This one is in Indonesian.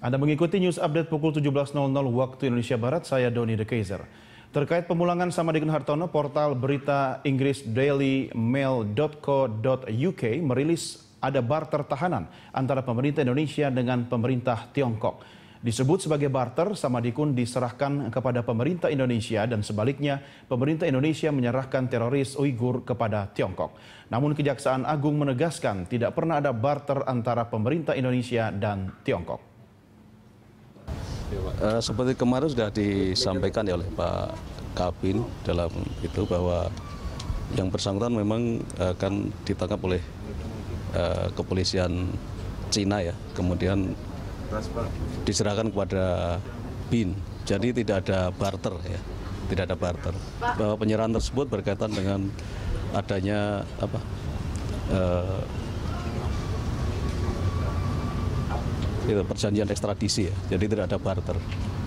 Anda mengikuti news update pukul 17.00 waktu Indonesia Barat, saya Doni De Kaiser. Terkait pemulangan Sama Dikun Hartono, portal berita Inggris Daily Mail.co.uk merilis ada barter tahanan antara pemerintah Indonesia dengan pemerintah Tiongkok. Disebut sebagai barter, Samadikun diserahkan kepada pemerintah Indonesia dan sebaliknya pemerintah Indonesia menyerahkan teroris Uighur kepada Tiongkok. Namun Kejaksaan Agung menegaskan tidak pernah ada barter antara pemerintah Indonesia dan Tiongkok. Uh, seperti kemarin sudah disampaikan ya oleh Pak Kabin dalam itu bahwa yang bersangkutan memang akan ditangkap oleh uh, kepolisian Cina ya, kemudian diserahkan kepada BIN. Jadi tidak ada barter ya, tidak ada barter. Bahwa penyerahan tersebut berkaitan dengan adanya apa? Uh, Gitu, perjanjian ekstradisi ya jadi tidak ada barter